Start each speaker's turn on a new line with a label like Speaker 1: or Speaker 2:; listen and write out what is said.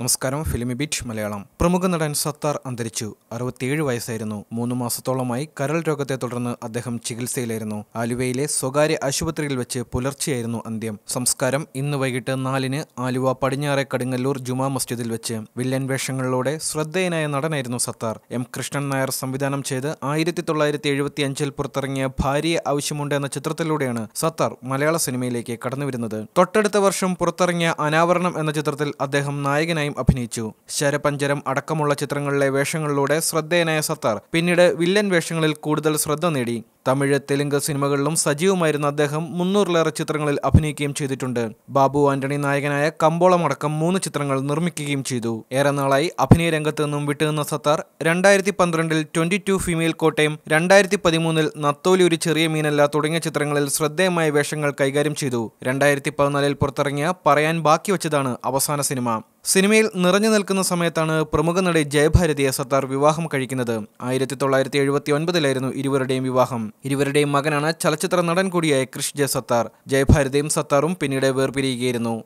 Speaker 1: നമസ്കാരം ഫിലിമി ബീറ്റ് മലയാളം പ്രമുഖ നടൻ സത്താർ അന്തരിച്ചു അറുപത്തിയേഴ് വയസ്സായിരുന്നു മൂന്ന് മാസത്തോളമായി കരൾ രോഗത്തെ തുടർന്ന് അദ്ദേഹം ചികിത്സയിലായിരുന്നു ആലുവയിലെ സ്വകാര്യ ആശുപത്രിയിൽ വെച്ച് പുലർച്ചെയായിരുന്നു അന്ത്യം സംസ്കാരം ഇന്ന് വൈകിട്ട് നാലിന് ആലുവ പടിഞ്ഞാറെ കടുങ്ങല്ലൂർ ജുമാ മസ്ജിദിൽ വെച്ച് വില്ലൻ വേഷങ്ങളിലൂടെ ശ്രദ്ധേയനായ നടനായിരുന്നു സത്താർ എം കൃഷ്ണൻ നായർ സംവിധാനം ചെയ്ത് ആയിരത്തി തൊള്ളായിരത്തി എഴുപത്തി അഞ്ചിൽ പുറത്തിറങ്ങിയ ഭാര്യയെ ആവശ്യമുണ്ട് എന്ന ചിത്രത്തിലൂടെയാണ് സത്താർ മലയാള സിനിമയിലേക്ക് കടന്നുവരുന്നത് തൊട്ടടുത്ത വർഷം പുറത്തിറങ്ങിയ അനാവരണം എന്ന ചിത്രത്തിൽ അദ്ദേഹം നായകനായി സിനിമയും അഭിനയിച്ചു ശരപഞ്ചരം അടക്കമുള്ള ചിത്രങ്ങളിലെ വേഷങ്ങളിലൂടെ ശ്രദ്ധേയനായ സത്താർ പിന്നീട് വില്ലൻ വേഷങ്ങളിൽ കൂടുതൽ ശ്രദ്ധ നേടി തമിഴ് തെലുങ്ക് സിനിമകളിലും സജീവമായിരുന്ന അദ്ദേഹം മുന്നൂറിലേറെ ചിത്രങ്ങളിൽ അഭിനയിക്കുകയും ചെയ്തിട്ടുണ്ട് ബാബു ആന്റണി നായകനായ കമ്പോളം മൂന്ന് ചിത്രങ്ങൾ നിർമ്മിക്കുകയും ചെയ്തു ഏറെ നാളായി അഭിനയ രംഗത്ത് നിന്നും വിട്ടുനിന്ന സത്താർ രണ്ടായിരത്തി പന്ത്രണ്ടിൽ ട്വന്റി ടു ഫീമെയിൽ കോട്ടയം രണ്ടായിരത്തി പതിമൂന്നിൽ നത്തോലി ഒരു ചെറിയ മീനല്ല തുടങ്ങിയ ചിത്രങ്ങളിൽ ശ്രദ്ധേയമായ വേഷങ്ങൾ കൈകാര്യം ചെയ്തു രണ്ടായിരത്തി പതിനാലിൽ പുറത്തിറങ്ങിയ പറയാൻ ബാക്കി വച്ചതാണ് അവസാന സിനിമ സിനിമയിൽ നിറഞ്ഞു നിൽക്കുന്ന സമയത്താണ് പ്രമുഖ നടി ജയഭാരതിയെ സത്താർ വിവാഹം കഴിക്കുന്നത് ആയിരത്തി തൊള്ളായിരത്തി എഴുപത്തി ഒൻപതിലായിരുന്നു ഇരുവരുടെയും വിവാഹം ഇരുവരുടെയും മകനാണ് ചലച്ചിത്ര നടൻ കൂടിയായ ക്രിഷ് ജയ സത്താർ ജയഭാരതയും സത്താറും പിന്നീട് വേർപിരിയുകയായിരുന്നു